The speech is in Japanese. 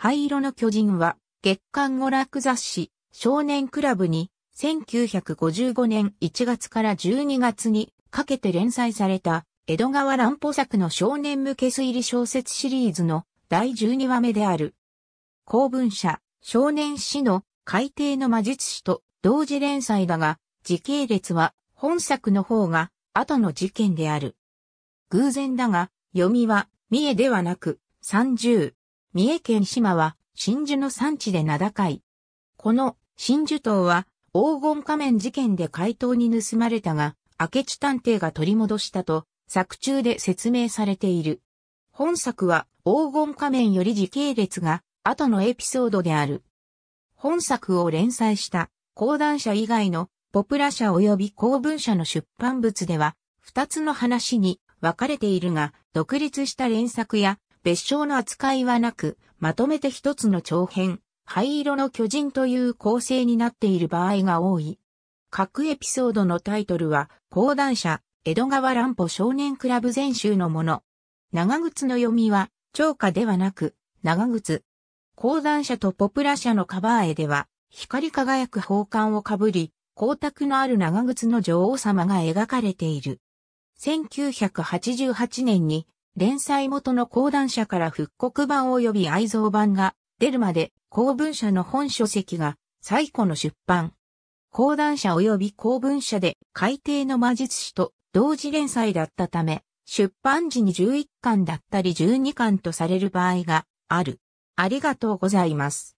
灰色の巨人は、月刊娯楽雑誌、少年クラブに、1955年1月から12月にかけて連載された、江戸川乱歩作の少年向け推理小説シリーズの第12話目である。公文社、少年誌の海底の魔術師と同時連載だが、時系列は本作の方が後の事件である。偶然だが、読みは、三重ではなく、三十、三重県島は真珠の産地で名高い。この真珠島は黄金仮面事件で怪盗に盗まれたが、明智探偵が取り戻したと作中で説明されている。本作は黄金仮面より時系列が後のエピソードである。本作を連載した講談社以外のポプラ社及び公文社の出版物では、二つの話に分かれているが、独立した連作や別称の扱いはなく、まとめて一つの長編、灰色の巨人という構成になっている場合が多い。各エピソードのタイトルは、講談社、江戸川乱歩少年クラブ全集のもの。長靴の読みは、超歌ではなく、長靴。講談社とポプラ社のカバー絵では、光り輝く宝冠をかぶり、光沢のある長靴の女王様が描かれている。1988年に連載元の講談社から復刻版及び愛蔵版が出るまで公文社の本書籍が最古の出版。講談社及び公文社で海底の魔術師と同時連載だったため、出版時に11巻だったり12巻とされる場合がある。ありがとうございます。